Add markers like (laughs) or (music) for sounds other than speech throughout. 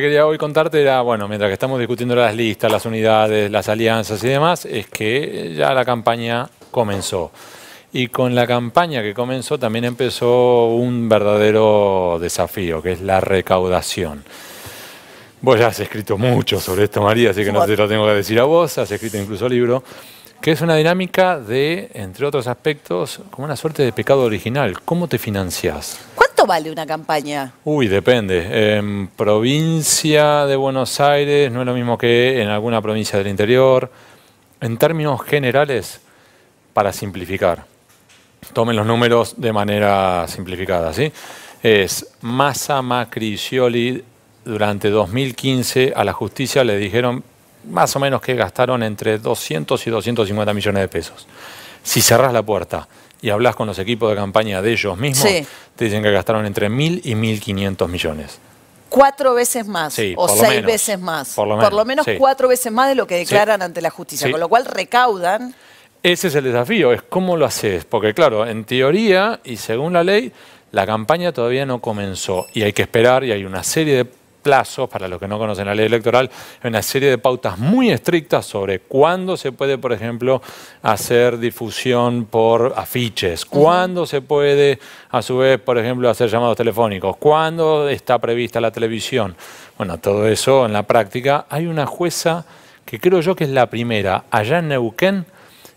quería hoy contarte era, bueno, mientras que estamos discutiendo las listas, las unidades, las alianzas y demás, es que ya la campaña comenzó. Y con la campaña que comenzó también empezó un verdadero desafío, que es la recaudación. Vos ya has escrito mucho sobre esto, María, así que no te lo tengo que decir a vos, has escrito incluso libro, que es una dinámica de, entre otros aspectos, como una suerte de pecado original. ¿Cómo te financias? vale una campaña? Uy, depende. En provincia de Buenos Aires no es lo mismo que en alguna provincia del interior. En términos generales, para simplificar, tomen los números de manera simplificada, ¿sí? Es Massa, Macri, Scioli, durante 2015 a la justicia le dijeron más o menos que gastaron entre 200 y 250 millones de pesos. Si cerrás la puerta y hablas con los equipos de campaña de ellos mismos, te dicen que gastaron entre 1.000 y 1.500 millones. Cuatro veces más o seis veces más. Por lo menos, cuatro veces más de lo que declaran ante la justicia, con lo cual recaudan. Ese es el desafío, es cómo lo haces. Porque claro, en teoría y según la ley, la campaña todavía no comenzó y hay que esperar y hay una serie de plazos, para los que no conocen la ley electoral, una serie de pautas muy estrictas sobre cuándo se puede, por ejemplo, hacer difusión por afiches, cuándo se puede, a su vez, por ejemplo, hacer llamados telefónicos, cuándo está prevista la televisión. Bueno, todo eso en la práctica. Hay una jueza que creo yo que es la primera, allá en Neuquén,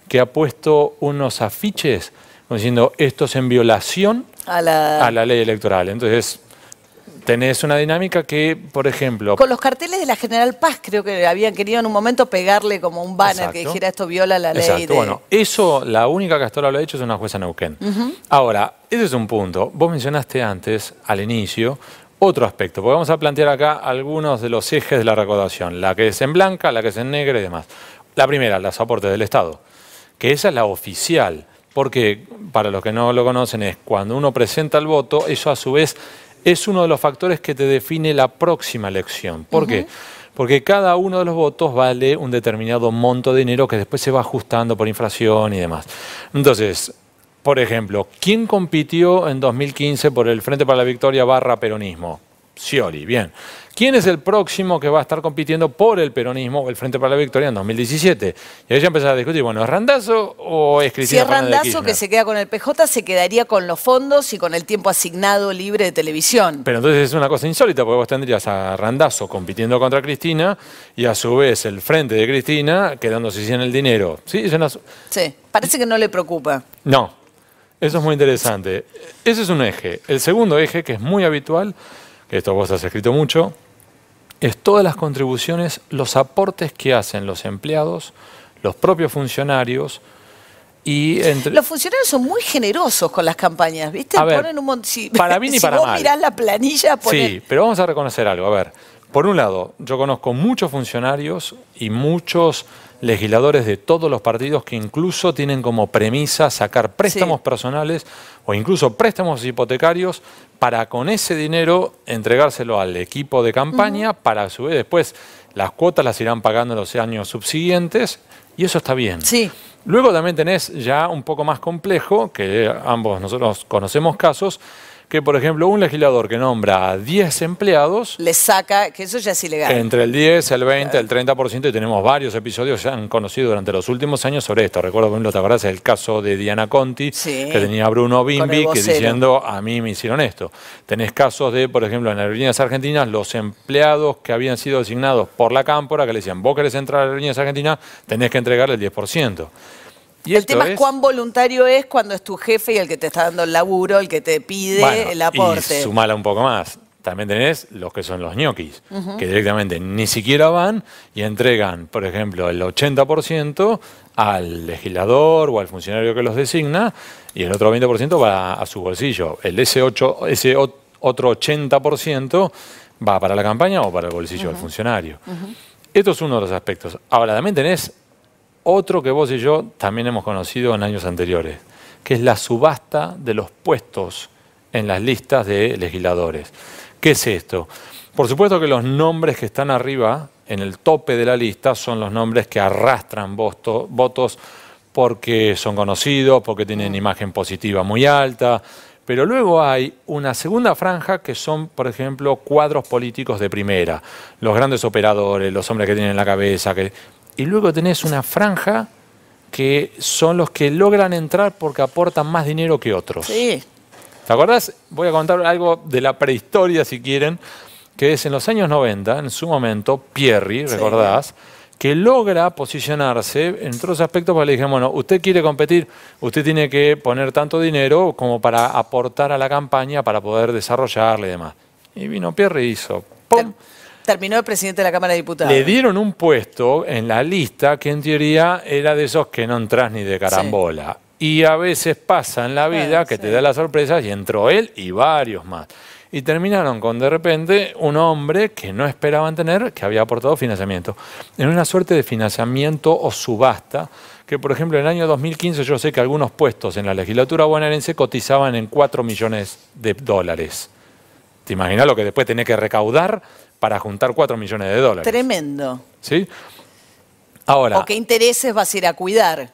que ha puesto unos afiches diciendo esto es en violación a la, a la ley electoral. Entonces, tenés una dinámica que, por ejemplo... Con los carteles de la General Paz, creo que habían querido en un momento pegarle como un banner que dijera esto viola la ley. Exacto, bueno, eso, la única que hasta ahora lo ha hecho es una jueza Neuquén. Ahora, ese es un punto. Vos mencionaste antes, al inicio, otro aspecto, porque vamos a plantear acá algunos de los ejes de la recaudación, la que es en blanca, la que es en negra y demás. La primera, los aportes del Estado, que esa es la oficial, porque para los que no lo conocen es cuando uno presenta el voto, eso a su vez es uno de los factores que te define la próxima elección. ¿Por qué? Porque cada uno de los votos vale un determinado monto de dinero que después se va ajustando por inflación y demás. Entonces, por ejemplo, ¿quién compitió en 2015 por el Frente para la Victoria barra peronismo? Scioli, bien. ¿Quién es el próximo que va a estar compitiendo por el peronismo o el Frente para la Victoria en 2017? Y ahí ya empezaba a discutir, bueno, ¿es Randazo o es Cristina Si es Randazo que se queda con el PJ, se quedaría con los fondos y con el tiempo asignado libre de televisión. Pero entonces es una cosa insólita, porque vos tendrías a Randazo compitiendo contra Cristina y a su vez el Frente de Cristina quedándose sin el dinero. Sí, sí parece que no le preocupa. No, eso es muy interesante. Ese es un eje. El segundo eje, que es muy habitual, que esto vos has escrito mucho, es todas las contribuciones, los aportes que hacen los empleados, los propios funcionarios, y entre... Los funcionarios son muy generosos con las campañas, ¿viste? Ponen un (laughs) para mí (laughs) si vos mirás la planilla... Sí, pero vamos a reconocer algo. A ver, por un lado, yo conozco muchos funcionarios y muchos legisladores de todos los partidos que incluso tienen como premisa sacar préstamos personales o incluso préstamos hipotecarios para con ese dinero entregárselo al equipo de campaña, para a su vez después las cuotas las irán pagando en los años subsiguientes y eso está bien. Sí. Luego también tenés ya un poco más complejo, que ambos nosotros conocemos casos, que, por ejemplo, un legislador que nombra a 10 empleados... Le saca, que eso ya es ilegal. Entre el 10, el 20, el 30%, y tenemos varios episodios que se han conocido durante los últimos años sobre esto. Recuerdo, por ejemplo, te acordás el caso de Diana Conti, que tenía Bruno Bimbi, que diciendo, a mí me hicieron esto. Tenés casos de, por ejemplo, en Aerolíneas Argentinas, los empleados que habían sido designados por la cámpora, que le decían, vos querés entrar a Aerolíneas Argentinas, tenés que entregarle el 10%. Y el tema es, cuán voluntario es cuando es tu jefe y el que te está dando el laburo, el que te pide el aporte. Y sumala un poco más. También tenés los que son los ñoquis, que directamente ni siquiera van y entregan, por ejemplo, el 80% al legislador o al funcionario que los designa y el otro 20% va a su bolsillo. El ese, 8, ese otro 80% va para la campaña o para el bolsillo del funcionario. Esto es uno de los aspectos. Ahora, también tenés otro que vos y yo también hemos conocido en años anteriores, que es la subasta de los puestos en las listas de legisladores. ¿Qué es esto? Por supuesto que los nombres que están arriba, en el tope de la lista, son los nombres que arrastran votos porque son conocidos, porque tienen mm. imagen positiva muy alta, pero luego hay una segunda franja que son, por ejemplo, cuadros políticos de primera, los grandes operadores, los hombres que tienen la cabeza, que y luego tenés una franja que son los que logran entrar porque aportan más dinero que otros. Sí. ¿Te acordás? Voy a contar algo de la prehistoria, si quieren, que es en los años 90, en su momento, Pierri, recordás, que logra posicionarse en otros aspectos porque le dije, bueno, usted quiere competir, usted tiene que poner tanto dinero como para aportar a la campaña para poder desarrollarla y demás. Y vino Pierre y hizo, ¡pum! terminó el presidente de la Cámara de Diputados. Le dieron un puesto en la lista que en teoría era de esos que no entras ni de carambola. Y a veces pasa en la vida que te da la sorpresa y entró él y varios más. Y terminaron con de repente un hombre que no esperaban tener, que había aportado financiamiento. En una suerte de financiamiento o subasta, que por ejemplo en el año 2015 yo sé que algunos puestos en la legislatura bonaerense cotizaban en 4 millones de dólares. ¿Te imaginas lo que después tenés que recaudar para juntar 4 millones de dólares. Tremendo. ¿Sí? Ahora. ¿O qué intereses vas a ir a cuidar?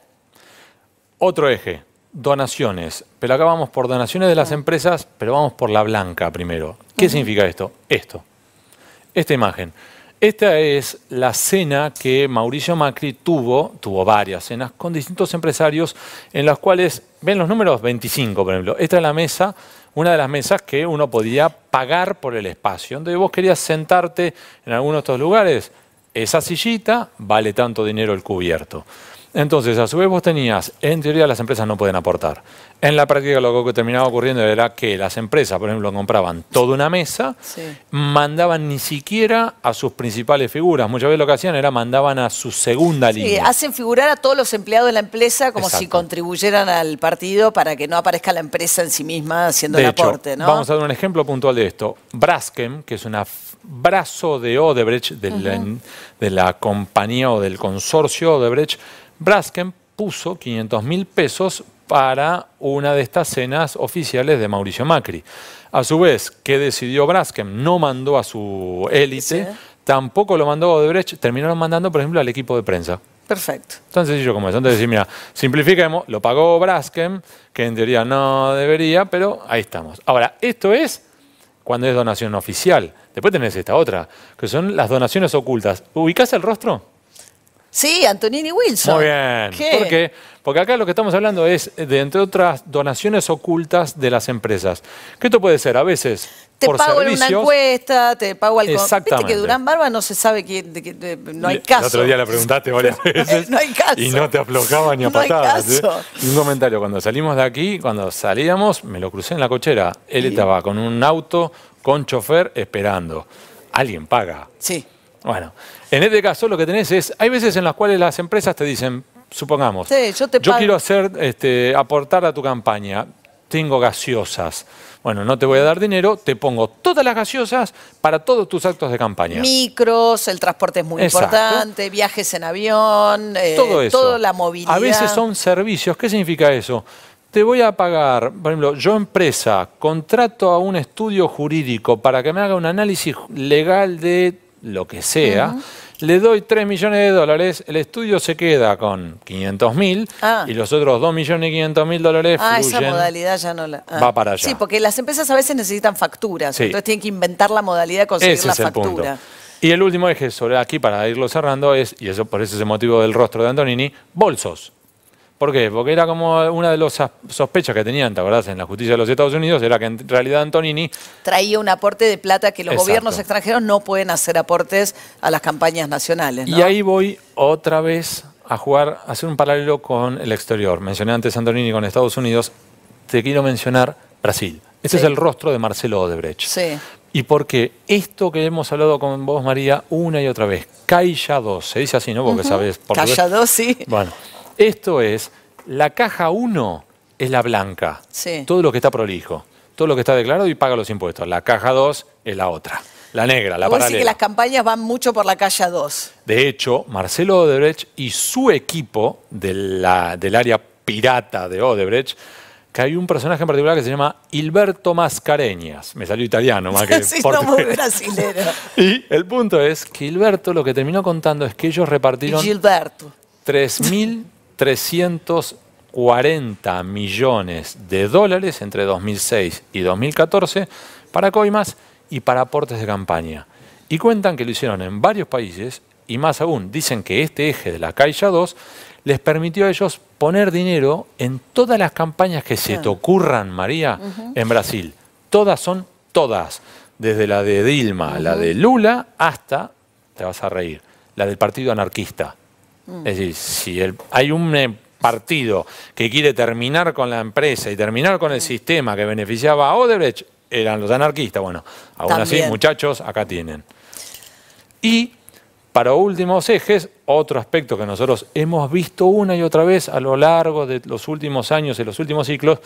Otro eje, donaciones. Pero acá vamos por donaciones de las empresas, pero vamos por la blanca primero. ¿Qué significa esto? Esto. Esta imagen. Esta es la cena que Mauricio Macri tuvo, tuvo varias cenas con distintos empresarios en las cuales, ven los números 25 por ejemplo, esta es la mesa, una de las mesas que uno podía pagar por el espacio, donde vos querías sentarte en alguno de estos lugares, esa sillita vale tanto dinero el cubierto. Entonces, a su vez vos tenías, en teoría las empresas no pueden aportar. En la práctica lo que terminaba ocurriendo era que las empresas, por ejemplo, compraban toda una mesa, mandaban ni siquiera a sus principales figuras. Muchas veces lo que hacían era mandaban a su segunda sí, Hacen figurar a todos los empleados de la empresa como si contribuyeran al partido para que no aparezca la empresa en sí misma haciendo el aporte. Vamos a dar un ejemplo puntual de esto. Braskem, que es un brazo de Odebrecht, de la compañía o del consorcio Odebrecht, Braskem puso 500 mil pesos para una de estas cenas oficiales de Mauricio Macri. A su vez, ¿qué decidió Braskem? No mandó a su élite, tampoco lo mandó a Odebrecht, terminaron mandando, por ejemplo, al equipo de prensa. Perfecto. Tan sencillo como eso. Entonces, mira, simplifiquemos, lo pagó Braskem, que en teoría no debería, pero ahí estamos. Ahora, esto es cuando es donación oficial. Después tenés esta otra, que son las donaciones ocultas. ¿Ubicás el rostro? Sí, Antonini Wilson. Muy bien. ¿Por qué? Porque acá lo que estamos hablando es de, entre otras, donaciones ocultas de las empresas. ¿Qué esto puede ser a veces te pago en una encuesta, te pago al Exactamente. Viste que Durán Barba no se sabe quién, no hay caso. El otro día la preguntaste varias veces. (laughs) no hay caso. Y no te aflojaba ni a no Hay ¿eh? caso. un comentario, cuando salimos de aquí, cuando salíamos, me lo crucé en la cochera. Él estaba con un auto con chofer esperando. Alguien paga. Sí. Bueno, en este caso lo que tenés es, hay veces en las cuales las empresas te dicen, supongamos, yo, quiero hacer, este, aportar a tu campaña, tengo gaseosas. Bueno, no te voy a dar dinero, te pongo todas las gaseosas para todos tus actos de campaña. Micros, el transporte es muy importante, viajes en avión, eh, toda la movilidad. A veces son servicios. ¿Qué significa eso? Te voy a pagar, por ejemplo, yo empresa, contrato a un estudio jurídico para que me haga un análisis legal de lo que sea. Le doy 3 millones de dólares, el estudio se queda con 500 mil ah. y los otros 2 millones y 500 mil dólares ah, ah. Va para allá. Sí, porque las empresas a veces necesitan facturas, entonces tienen que inventar la modalidad de conseguir la factura. Y el último eje sobre aquí, para irlo cerrando, es, y eso por eso es el motivo del rostro de Antonini, bolsos. ¿Por qué? Porque era como una de las sospechas que tenían, ¿te acordás? En la justicia de los Estados Unidos era que en realidad Antonini... Traía un aporte de plata que los gobiernos extranjeros no pueden hacer aportes a las campañas nacionales. Y ahí voy otra vez a jugar, a hacer un paralelo con el exterior. Mencioné antes Antonini con Estados Unidos, te quiero mencionar Brasil. Ese es el rostro de Marcelo Odebrecht. Sí. Y porque esto que hemos hablado con vos, María, una y otra vez, callado se dice así, ¿no? Porque sabés... sabes por sí. Bueno, esto es, la caja 1 es la blanca, todo lo que está prolijo, todo lo que está declarado y paga los impuestos. La caja 2 es la otra. La negra, la paralela. Parece que las campañas van mucho por la caja 2. De hecho, Marcelo Odebrecht y su equipo del área pirata de Odebrecht, que hay un personaje en particular que se llama Hilberto Mascareñas. Me salió italiano más que (laughs) sí, (laughs) y el punto es que Hilberto lo que terminó contando es que ellos repartieron... Gilberto. 3.000 340 millones de dólares entre 2006 y 2014 para coimas y para aportes de campaña. Y cuentan que lo hicieron en varios países y más aún dicen que este eje de la Caixa 2 les permitió a ellos poner dinero en todas las campañas que se te ocurran, María, en Brasil. Todas son todas, desde la de Dilma, la de Lula, hasta, te vas a reír, la del Partido Anarquista. Mm. Es decir, si hay un eh, partido que quiere terminar con la empresa y terminar con el mm. sistema que beneficiaba a Odebrecht, eran los anarquistas. Bueno, aún así, muchachos, acá tienen. Y para últimos ejes, otro aspecto que nosotros hemos visto una y otra vez a lo largo de los últimos años y los últimos ciclos,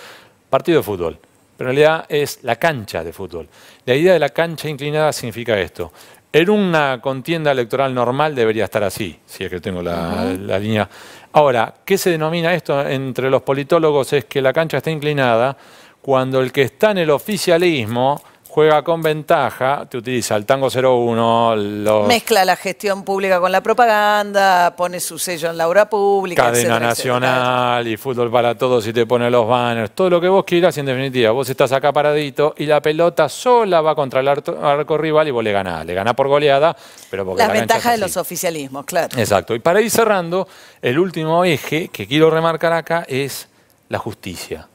partido de fútbol. Pero en realidad es la cancha de fútbol. La idea de la cancha inclinada significa esto. En una contienda electoral normal debería estar así, si es que tengo la, línea. Ahora, ¿qué se denomina esto entre los politólogos? Es que la cancha está inclinada cuando el que está en el oficialismo juega con ventaja, te utiliza el tango 01, lo Mezcla la gestión pública con la propaganda, pone su sello en la obra pública, Cadena nacional y fútbol para todos y te pone los banners, todo lo que vos quieras y en definitiva vos estás acá paradito y la pelota sola va contra el arco rival y vos le ganás, le ganás por goleada, pero porque... Las la ventajas de los oficialismos, claro. Exacto. Y para ir cerrando, el último eje que quiero remarcar acá es la justicia.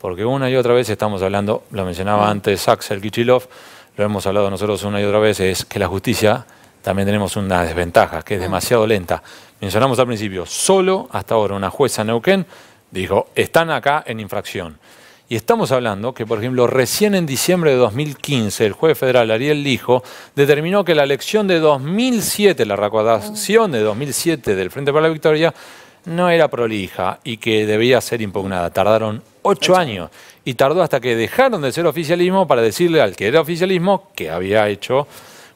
Porque una y otra vez estamos hablando, lo mencionaba antes Axel Kichilov, lo hemos hablado nosotros una y otra vez, es que la justicia también tenemos una desventaja, que es demasiado lenta. Mencionamos al principio, solo hasta ahora una jueza Neuquén dijo, están acá en infracción. Y estamos hablando que, por ejemplo, recién en diciembre de 2015, el juez federal Ariel Lijo determinó que la elección de 2007, la recuadración de 2007 del Frente para la Victoria, no era prolija y que debía ser impugnada. Tardaron ocho años. Y tardó hasta que dejaron de ser oficialismo para decirle al que era oficialismo que había hecho.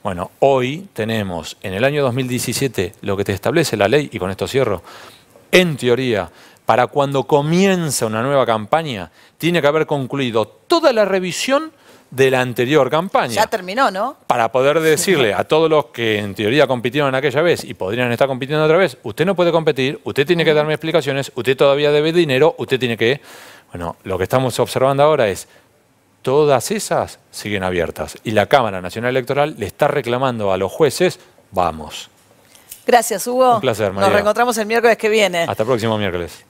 Bueno, hoy tenemos en el año 2017 lo que te establece la ley, y con esto cierro, en teoría, para cuando comienza una nueva campaña, tiene que haber concluido toda la revisión de la anterior campaña. Ya terminó, ¿no? Para poder decirle a todos los que en teoría compitieron aquella vez y podrían estar compitiendo otra vez, usted no puede competir, usted tiene que darme explicaciones, usted todavía debe dinero, usted tiene que... Bueno, lo que estamos observando ahora es, todas esas siguen abiertas y la Cámara Nacional Electoral le está reclamando a los jueces, vamos. Gracias, Hugo. Un placer, María. Nos reencontramos el miércoles que viene. Hasta el próximo miércoles.